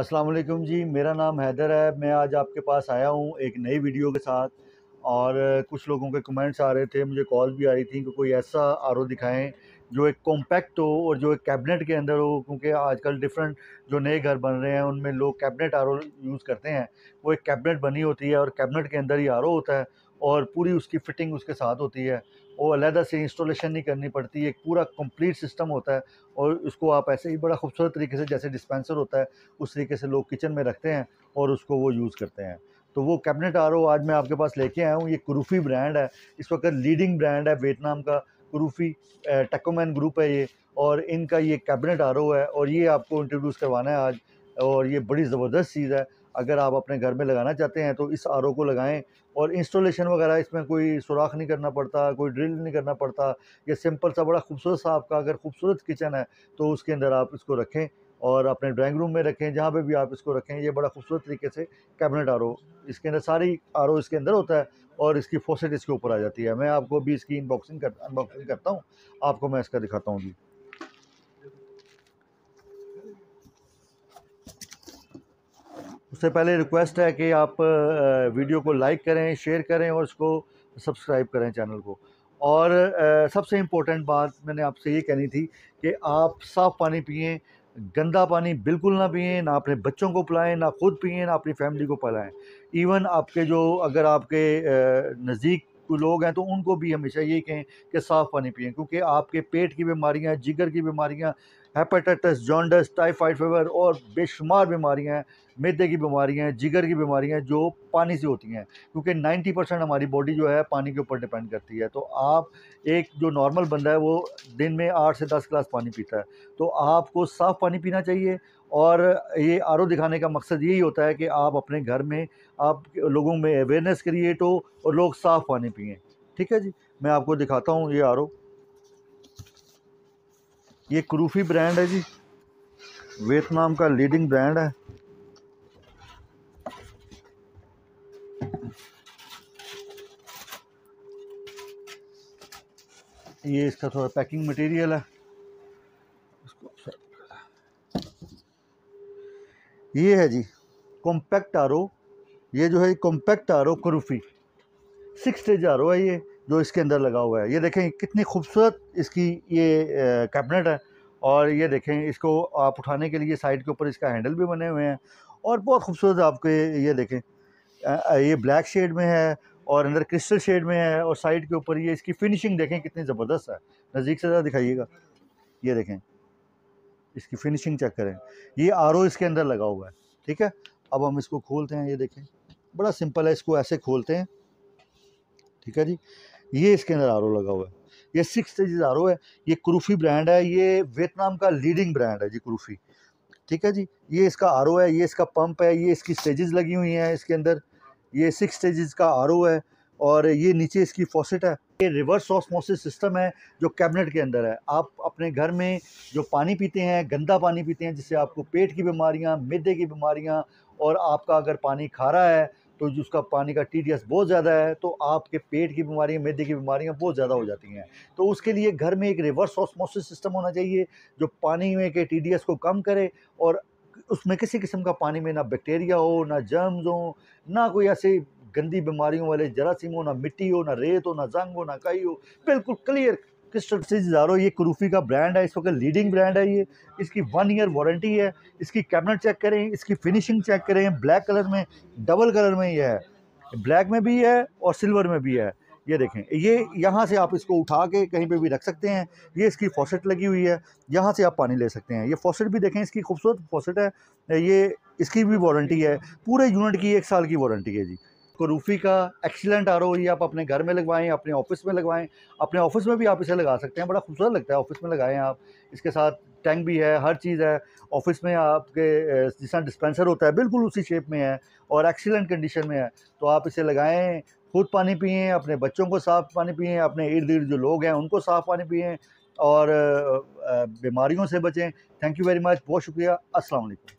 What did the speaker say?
अस्सलाम वालेकुम जी मेरा नाम हैदर है मैं आज आपके पास आया हूँ एक नई वीडियो के साथ और कुछ लोगों के कमेंट्स आ रहे थे मुझे कॉल भी आ रही थी कि कोई ऐसा आर दिखाएं जो एक कॉम्पैक्ट हो और जो एक कैबिनेट के अंदर हो क्योंकि आजकल डिफरेंट जो नए घर बन रहे हैं उनमें लोग कैबिनेट आर यूज़ करते हैं वो एक कैबिनेट बनी होती है और कैबिनेट के अंदर ही आर होता है और पूरी उसकी फ़िटिंग उसके साथ होती है वो अलहदा से इंस्टॉलेशन नहीं करनी पड़ती एक पूरा कंप्लीट सिस्टम होता है और उसको आप ऐसे ही बड़ा खूबसूरत तरीके से जैसे डिस्पेंसर होता है उस तरीके से लोग किचन में रखते हैं और उसको वो यूज़ करते हैं तो वो कैबिनेट आर आज मैं आपके पास लेके आया हूँ ये क्रूफ़ी ब्रांड है इस वक्त लीडिंग ब्रांड है वियतनाम का क्रूफ़ी टेकोमैन ग्रुप है ये और इनका ये कैबिनेट आर है और ये आपको इंट्रोड्यूस करवाना है आज और ये बड़ी ज़बरदस्त चीज़ है अगर आप अपने घर में लगाना चाहते हैं तो इस आर को लगाएं और इंस्टॉलेशन वगैरह इसमें कोई सुराख नहीं करना पड़ता कोई ड्रिल नहीं करना पड़ता ये सिंपल सा बड़ा खूबसूरत सा आपका अगर खूबसूरत किचन है तो उसके अंदर आप इसको रखें और अपने ड्राइंग रूम में रखें जहाँ पे भी आप इसको रखें ये बड़ा खूबसूरत तरीके से कैबिनेट आर इसके अंदर सारी आर इसके अंदर होता है और इसकी फोसेट इसके ऊपर आ जाती है मैं आपको भी इसकी इनबॉक्सिंग कर अनबॉक्सिंग करता हूँ आपको मैं इसका दिखाता हूँ जी उससे पहले रिक्वेस्ट है कि आप वीडियो को लाइक करें शेयर करें और इसको सब्सक्राइब करें चैनल को और सबसे इम्पोर्टेंट बात मैंने आपसे ये कहनी थी कि आप साफ़ पानी पिएँ गंदा पानी बिल्कुल ना पिए ना अपने बच्चों को पिलाएं ना खुद पिए ना अपनी फैमिली को पिलाएं इवन आपके जो अगर आपके नज़दीक लोग हैं तो उनको भी हमेशा ये कहें कि साफ़ पानी पिए क्योंकि आपके पेट की बीमारियाँ जिगर की बीमारियाँ हेपेटाइटिस जॉन्डस टाइफाइड फीवर और बेशुमार बीमारियाँ मैदे की बीमारियाँ जिगर की बीमारियाँ जो पानी से होती हैं क्योंकि 90 परसेंट हमारी बॉडी जो है पानी के ऊपर डिपेंड करती है तो आप एक जो नॉर्मल बंदा है वो दिन में आठ से दस गिलास पानी पीता है तो आपको साफ़ पानी पीना चाहिए और ये आर दिखाने का मकसद यही होता है कि आप अपने घर में आप लोगों में अवेयरनेस क्रिएट हो और लोग साफ़ पानी पिए ठीक है जी मैं आपको दिखाता हूँ ये आर ये क्रूफी ब्रांड है जी वियतनाम का लीडिंग ब्रांड है ये इसका थोड़ा पैकिंग मटेरियल है ये है जी कॉम्पैक्ट आर ये जो है कॉम्पैक्ट आर ओ क्रूफी सिक्स स्टेज आर है ये जो इसके अंदर लगा हुआ है ये देखें कितनी खूबसूरत इसकी ये कैबिनेट है और ये देखें इसको आप उठाने के लिए साइड के ऊपर इसका हैंडल भी बने हुए हैं और बहुत खूबसूरत आपके ये देखें ये ब्लैक शेड में है और अंदर क्रिस्टल शेड में है और साइड के ऊपर ये इसकी फिनिशिंग देखें कितनी ज़बरदस्त है नज़दीक से ज़रा दिखाइएगा ये देखें इसकी फिनिशिंग चेक करें ये आर इसके अंदर लगा हुआ है ठीक है अब हम इसको खोलते हैं ये देखें बड़ा सिंपल है इसको ऐसे खोलते हैं ठीक है जी ये इसके अंदर आर लगा हुआ है ये सिक्स स्टेज आर है ये क्रूफी ब्रांड है ये वियतनाम का लीडिंग ब्रांड है जी क्रूफी ठीक है जी ये इसका आर है ये इसका पंप है ये इसकी स्टेजेस लगी हुई हैं इसके अंदर ये सिक्स स्टेजेस का आर है और ये नीचे इसकी फॉसेट है ये रिवर्स ऑस्मोसिस सिस्टम है जो कैबिनेट के अंदर है आप अपने घर में जो पानी पीते हैं गंदा पानी पीते हैं जिससे आपको पेट की बीमारियां मैदे की बीमारियां और आपका अगर पानी खारा है तो उसका पानी का टी बहुत ज़्यादा है तो आपके पेट की बीमारियाँ मैदे की बीमारियाँ बहुत ज़्यादा हो जाती हैं तो उसके लिए घर में एक रिवर्स ऑस्मोसिस सिस्टम होना चाहिए जो पानी में के टी को कम करे और उसमें किसी किस्म का पानी में ना बैक्टीरिया हो ना जर्म्स हो ना कोई ऐसे गंदी बीमारियों वाले जरासीम हो ना मिट्टी हो ना रेत हो ना जंग हो ना काई हो बिल्कुल क्लियर क्रिस्टल सिजारो ये क्रूफी का ब्रांड है इस वक्त लीडिंग ब्रांड है ये इसकी वन ईयर वारंटी है इसकी कैबिनेट चेक करें इसकी फिनिशिंग चेक करें ब्लैक कलर में डबल कलर में ये है ब्लैक में भी है और सिल्वर में भी है ये देखें ये यहाँ से आप इसको उठा के कहीं पे भी रख सकते हैं ये इसकी फॉसेट लगी हुई है यहाँ से आप पानी ले सकते हैं ये फॉसेट भी देखें इसकी खूबसूरत फॉसेट है ये इसकी भी वारंटी है पूरे यूनिट की एक साल की वारंटी है जी रूफ़ी का एक्सीलेंट आर ये आप अपने घर में लगवाएं अपने ऑफिस में लगवाएं अपने ऑफिस में भी आप इसे लगा सकते हैं बड़ा खूबसूरत लगता है ऑफिस में लगाएं आप इसके साथ टैंक भी है हर चीज़ है ऑफिस में आपके जिस तरह डिस्पेंसर होता है बिल्कुल उसी शेप में है और एक्सीलेंट कंडीशन में है तो आप इसे लगाएँ खुद पानी पिए अपने बच्चों को साफ़ पानी पिए अपने इर्द गिर्द जो लोग हैं उनको साफ़ पानी पिएँ और बीमारियों से बचें थैंक यू वेरी मच बहुत शुक्रिया असलकम